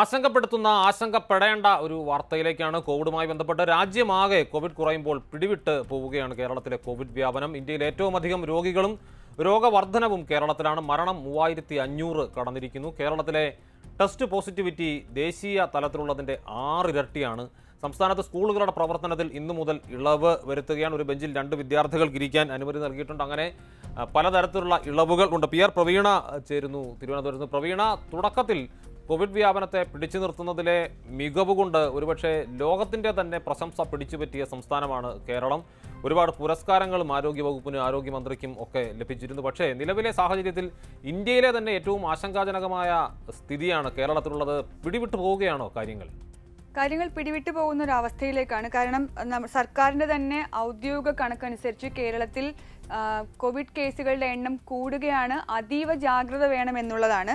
ആശങ്കപ്പെടുത്തുന്ന ആശങ്കപ്പെടേണ്ട ഒരു വാർത്തയിലേക്കാണ് കോവിഡുമായി ബന്ധപ്പെട്ട് രാജ്യമാകെ കോവിഡ് കുറയുമ്പോൾ പിടിവിട്ട് പോവുകയാണ് കേരളത്തിലെ കോവിഡ് വ്യാപനം ഇന്ത്യയിൽ ഏറ്റവും അധികം രോഗികളും രോഗവർദ്ധനവും കേരളത്തിലാണ് മരണം മൂവായിരത്തി അഞ്ഞൂറ് കടന്നിരിക്കുന്നു കേരളത്തിലെ ടെസ്റ്റ് പോസിറ്റിവിറ്റി ദേശീയ തലത്തിലുള്ളതിൻ്റെ ആറിരട്ടിയാണ് സംസ്ഥാനത്ത് സ്കൂളുകളുടെ പ്രവർത്തനത്തിൽ ഇന്നു മുതൽ ഇളവ് വരുത്തുകയാണ് ഒരു ബെഞ്ചിൽ രണ്ട് വിദ്യാർത്ഥികൾക്ക് ഇരിക്കാൻ അനുമതി നൽകിയിട്ടുണ്ട് അങ്ങനെ പലതരത്തിലുള്ള ഇളവുകൾ ഉണ്ട് പി ആർ പ്രവീണ ചേരുന്നു തിരുവനന്തപുരത്ത് പ്രവീണ തുടക്കത്തിൽ കോവിഡ് വ്യാപനത്തെ പിടിച്ചു നിർത്തുന്നതിലെ മികവ് കൊണ്ട് ഒരുപക്ഷെ ലോകത്തിൻ്റെ തന്നെ പ്രശംസ പിടിച്ചു പറ്റിയ സംസ്ഥാനമാണ് കേരളം ഒരുപാട് പുരസ്കാരങ്ങളും ആരോഗ്യവകുപ്പിനും ആരോഗ്യമന്ത്രിക്കും ഒക്കെ ലഭിച്ചിരുന്നു പക്ഷേ നിലവിലെ സാഹചര്യത്തിൽ ഇന്ത്യയിലെ തന്നെ ഏറ്റവും ആശങ്കാജനകമായ സ്ഥിതിയാണ് കേരളത്തിലുള്ളത് പിടിവിട്ടു പോവുകയാണോ കാര്യങ്ങൾ കാര്യങ്ങൾ പിടിവിട്ടു പോകുന്ന ഒരു അവസ്ഥയിലേക്കാണ് കാരണം സർക്കാരിൻ്റെ തന്നെ ഔദ്യോഗിക കണക്കനുസരിച്ച് കേരളത്തിൽ കോവിഡ് കേസുകളുടെ എണ്ണം കൂടുകയാണ് അതീവ ജാഗ്രത വേണമെന്നുള്ളതാണ്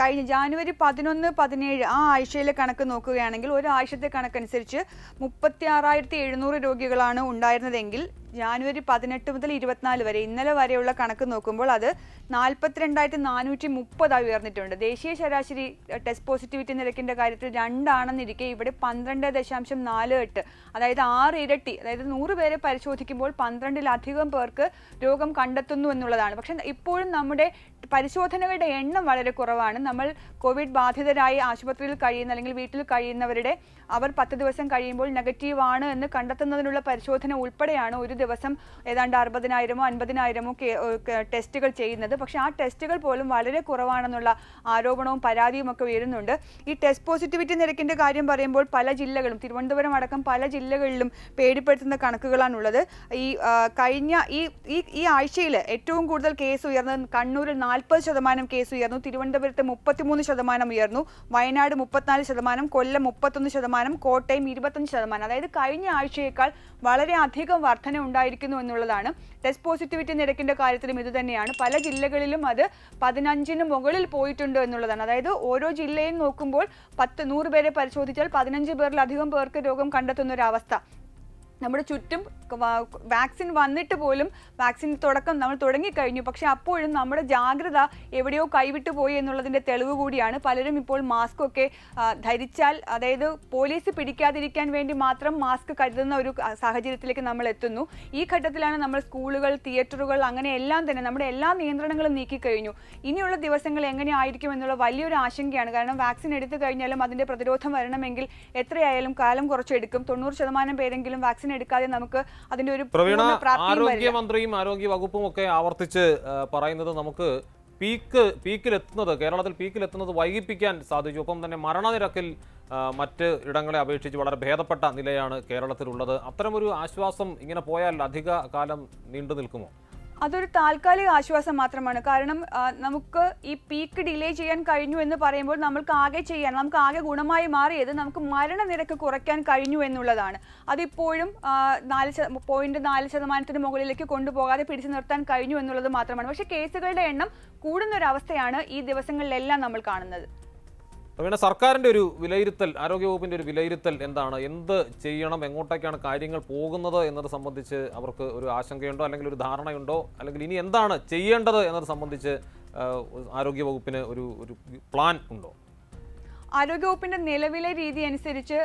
കഴിഞ്ഞ ജാനുവരി പതിനൊന്ന് പതിനേഴ് ആ ആഴ്ചയിലെ കണക്ക് നോക്കുകയാണെങ്കിൽ ഒരാഴ്ചത്തെ കണക്കനുസരിച്ച് മുപ്പത്തി ആറായിരത്തി എഴുന്നൂറ് രോഗികളാണ് ഉണ്ടായിരുന്നതെങ്കിൽ ജാനുവരി പതിനെട്ട് മുതൽ ഇരുപത്തിനാല് വരെ ഇന്നലെ വരെയുള്ള കണക്ക് നോക്കുമ്പോൾ അത് നാൽപ്പത്തിരണ്ടായിരത്തി നാനൂറ്റി മുപ്പതായി ഉയർന്നിട്ടുണ്ട് ദേശീയ ശരാശരി ടെസ്റ്റ് പോസിറ്റിവിറ്റി നിരക്കിൻ്റെ കാര്യത്തിൽ രണ്ടാണെന്നിരിക്കെ ഇവിടെ പന്ത്രണ്ട് ദശാംശം നാല് എട്ട് അതായത് ആറ് ഇരട്ടി അതായത് നൂറ് പേരെ പരിശോധിക്കുമ്പോൾ പന്ത്രണ്ടിലധികം പേർക്ക് രോഗം കണ്ടെത്തുന്നു എന്നുള്ളതാണ് പക്ഷെ ഇപ്പോഴും നമ്മുടെ പരിശോധനകളുടെ എണ്ണം വളരെ കുറവാണ് നമ്മൾ കോവിഡ് ബാധിതരായി ആശുപത്രിയിൽ കഴിയുന്ന അല്ലെങ്കിൽ വീട്ടിൽ കഴിയുന്നവരുടെ അവർ പത്ത് ദിവസം കഴിയുമ്പോൾ നെഗറ്റീവ് ആണ് എന്ന് കണ്ടെത്തുന്നതിനുള്ള പരിശോധന ഉൾപ്പെടെയാണ് ഒരു ദിവസം ഏതാണ്ട് അറുപതിനായിരമോ അൻപതിനായിരമോ ടെസ്റ്റുകൾ ചെയ്യുന്നത് പക്ഷേ ആ ടെസ്റ്റുകൾ പോലും വളരെ കുറവാണെന്നുള്ള ആരോപണവും പരാതിയും ഒക്കെ ഉയരുന്നുണ്ട് ഈ ടെസ്റ്റ് പോസിറ്റിവിറ്റി നിരക്കിൻ്റെ കാര്യം പറയുമ്പോൾ പല ജില്ലകളും തിരുവനന്തപുരം അടക്കം പല ജില്ലകളിലും പേടിപ്പെടുത്തുന്ന കണക്കുകളാണുള്ളത് ഈ കഴിഞ്ഞ ഈ ഈ ഈ ആഴ്ചയിൽ ഏറ്റവും കൂടുതൽ കേസ് ഉയർന്നത് കണ്ണൂരിൽ നാൽപ്പത് ശതമാനം കേസ് ഉയർന്നു തിരുവനന്തപുരത്ത് മുപ്പത്തിമൂന്ന് ശതമാനം ഉയർന്നു വയനാട് മുപ്പത്തിനാല് ശതമാനം കൊല്ലം മുപ്പത്തൊന്ന് ശതമാനം കോട്ടയം ഇരുപത്തഞ്ച് ശതമാനം അതായത് കഴിഞ്ഞ ആഴ്ചയേക്കാൾ വളരെയധികം വർധന ഉണ്ടായിരിക്കുന്നു എന്നുള്ളതാണ് ടെസ്റ്റ് പോസിറ്റിവിറ്റി നിരക്കിൻ്റെ കാര്യത്തിലും ഇതുതന്നെയാണ് പല ജില്ലകളിലും അത് പതിനഞ്ചിന് മുകളിൽ പോയിട്ടുണ്ട് എന്നുള്ളതാണ് അതായത് ഓരോ ജില്ലയും നോക്കുമ്പോൾ പത്ത് നൂറ് പേരെ പരിശോധിച്ചാൽ പതിനഞ്ച് പേരിലധികം പേർക്ക് രോഗം കണ്ടെത്തുന്ന ഒരു അവസ്ഥ നമ്മുടെ ചുറ്റും വാക്സിൻ വന്നിട്ട് പോലും വാക്സിൻ തുടക്കം നമ്മൾ തുടങ്ങിക്കഴിഞ്ഞു പക്ഷെ അപ്പോഴും നമ്മുടെ ജാഗ്രത എവിടെയോ കൈവിട്ടു പോയി എന്നുള്ളതിൻ്റെ തെളിവ് കൂടിയാണ് പലരും ഇപ്പോൾ മാസ്ക് ഒക്കെ ധരിച്ചാൽ അതായത് പോലീസ് പിടിക്കാതിരിക്കാൻ വേണ്ടി മാത്രം മാസ്ക് കരുതുന്ന ഒരു സാഹചര്യത്തിലേക്ക് നമ്മൾ എത്തുന്നു ഈ ഘട്ടത്തിലാണ് നമ്മൾ സ്കൂളുകൾ തിയേറ്ററുകൾ അങ്ങനെ എല്ലാം തന്നെ നമ്മുടെ എല്ലാ നിയന്ത്രണങ്ങളും നീക്കിക്കഴിഞ്ഞു ഇനിയുള്ള ദിവസങ്ങൾ എങ്ങനെ ആയിരിക്കും എന്നുള്ള വലിയൊരു ആശങ്കയാണ് കാരണം വാക്സിൻ എടുത്തു കഴിഞ്ഞാലും അതിൻ്റെ പ്രതിരോധം വരണമെങ്കിൽ എത്രയായാലും കാലം കുറച്ചെടുക്കും തൊണ്ണൂറ് ശതമാനം പേരെങ്കിലും വാക്സിൻ എടുക്കാതെ നമുക്ക് അതിന്റെ ഒരു ആരോഗ്യമന്ത്രിയും ആരോഗ്യ വകുപ്പും ഒക്കെ ആവർത്തിച്ച് പറയുന്നത് നമുക്ക് പീക്ക് പീക്കിലെത്തുന്നത് കേരളത്തിൽ പീക്കിലെത്തുന്നത് വൈകിപ്പിക്കാൻ സാധിച്ചു ഒപ്പം തന്നെ മരണനിരക്കിൽ മറ്റ് ഇടങ്ങളെ അപേക്ഷിച്ച് വളരെ ഭേദപ്പെട്ട നിലയാണ് കേരളത്തിലുള്ളത് അത്തരമൊരു ആശ്വാസം ഇങ്ങനെ പോയാൽ അധിക കാലം നീണ്ടു നിൽക്കുമോ അതൊരു താൽക്കാലിക ആശ്വാസം മാത്രമാണ് കാരണം നമുക്ക് ഈ പീക്ക് ഡിലേ ചെയ്യാൻ കഴിഞ്ഞു എന്ന് പറയുമ്പോൾ നമ്മൾക്ക് ആകെ ചെയ്യാൻ നമുക്ക് ആകെ ഗുണമായി മാറിയത് നമുക്ക് മരണനിരക്ക് കുറയ്ക്കാൻ കഴിഞ്ഞു എന്നുള്ളതാണ് അതിപ്പോഴും നാല് പോയിന്റ് നാല് ശതമാനത്തിന് മുകളിലേക്ക് കൊണ്ടുപോകാതെ പിടിച്ചു നിർത്താൻ കഴിഞ്ഞു എന്നുള്ളത് മാത്രമാണ് പക്ഷേ കേസുകളുടെ എണ്ണം കൂടുന്നൊരവസ്ഥയാണ് ഈ ദിവസങ്ങളിലെല്ലാം നമ്മൾ കാണുന്നത് പ്രവീണ സർക്കാരിൻ്റെ ഒരു വിലയിരുത്തൽ ആരോഗ്യവകുപ്പിൻ്റെ ഒരു വിലയിരുത്തൽ എന്താണ് എന്ത് ചെയ്യണം എങ്ങോട്ടേക്കാണ് കാര്യങ്ങൾ പോകുന്നത് എന്നത് സംബന്ധിച്ച് അവർക്ക് ഒരു ആശങ്കയുണ്ടോ അല്ലെങ്കിൽ ഒരു ധാരണയുണ്ടോ അല്ലെങ്കിൽ ഇനി എന്താണ് ചെയ്യേണ്ടത് എന്നത് സംബന്ധിച്ച് ആരോഗ്യവകുപ്പിന് ഒരു ഒരു പ്ലാൻ ഉണ്ടോ ആരോഗ്യവകുപ്പിന്റെ നിലവിലെ രീതി അനുസരിച്ച്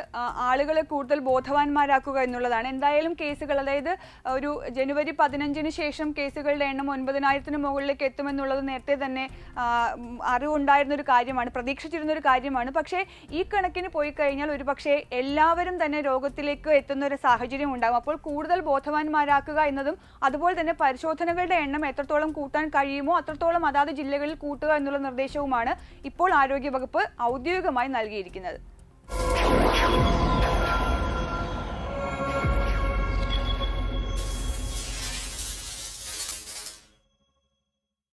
ആളുകളെ കൂടുതൽ ബോധവാന്മാരാക്കുക എന്നുള്ളതാണ് എന്തായാലും കേസുകൾ അതായത് ഒരു ജനുവരി പതിനഞ്ചിന് ശേഷം കേസുകളുടെ എണ്ണം ഒൻപതിനായിരത്തിന് മുകളിലേക്ക് എത്തുമെന്നുള്ളത് നേരത്തെ തന്നെ അറിവുണ്ടായിരുന്ന ഒരു കാര്യമാണ് പ്രതീക്ഷിച്ചിരുന്ന ഒരു കാര്യമാണ് പക്ഷേ ഈ കണക്കിന് പോയി കഴിഞ്ഞാൽ ഒരുപക്ഷെ എല്ലാവരും തന്നെ രോഗത്തിലേക്ക് എത്തുന്ന ഒരു സാഹചര്യം ഉണ്ടാകും അപ്പോൾ കൂടുതൽ ബോധവാന്മാരാക്കുക എന്നതും അതുപോലെ തന്നെ പരിശോധനകളുടെ എണ്ണം എത്രത്തോളം കൂട്ടാൻ കഴിയുമോ അത്രത്തോളം അതാത് ജില്ലകളിൽ കൂട്ടുക എന്നുള്ള നിർദ്ദേശവുമാണ് ഇപ്പോൾ ആരോഗ്യവകുപ്പ് ഔദ്യോഗിക പൂർണ്ണമായി നൽകിയിരിക്കുന്നത്